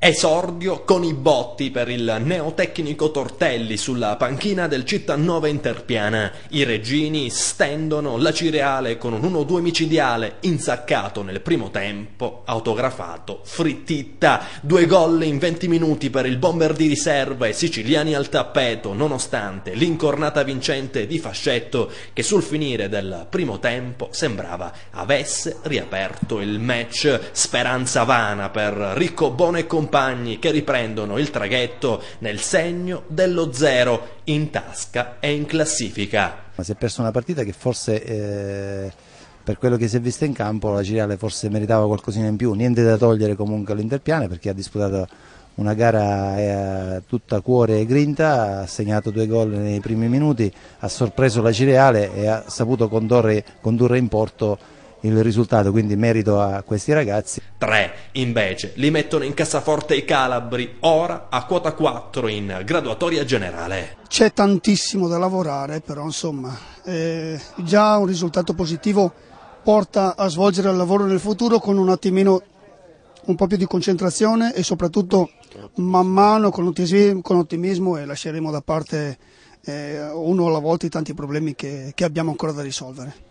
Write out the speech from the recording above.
Esordio con i botti per il neotecnico Tortelli sulla panchina del Città Cittanova Interpiana. I regini stendono la cireale con un 1-2 micidiale insaccato nel primo tempo, autografato Frittitta. Due gol in 20 minuti per il bomber di riserva e siciliani al tappeto, nonostante l'incornata vincente di Fascetto che sul finire del primo tempo sembrava avesse riaperto il match. Speranza vana per Ricco Bone e compagni compagni che riprendono il traghetto nel segno dello zero in tasca e in classifica. Ma si è persa una partita che forse eh, per quello che si è vista in campo la Cireale forse meritava qualcosina in più, niente da togliere comunque all'Interpiana perché ha disputato una gara eh, tutta cuore e grinta, ha segnato due gol nei primi minuti, ha sorpreso la Cireale e ha saputo condurre, condurre in porto il risultato, quindi merito a questi ragazzi. Tre, Invece li mettono in cassaforte i Calabri, ora a quota 4 in graduatoria generale. C'è tantissimo da lavorare, però insomma, eh, già un risultato positivo porta a svolgere il lavoro nel futuro con un attimino un po' più di concentrazione e soprattutto man mano con ottimismo, con ottimismo e lasceremo da parte eh, uno alla volta i tanti problemi che, che abbiamo ancora da risolvere.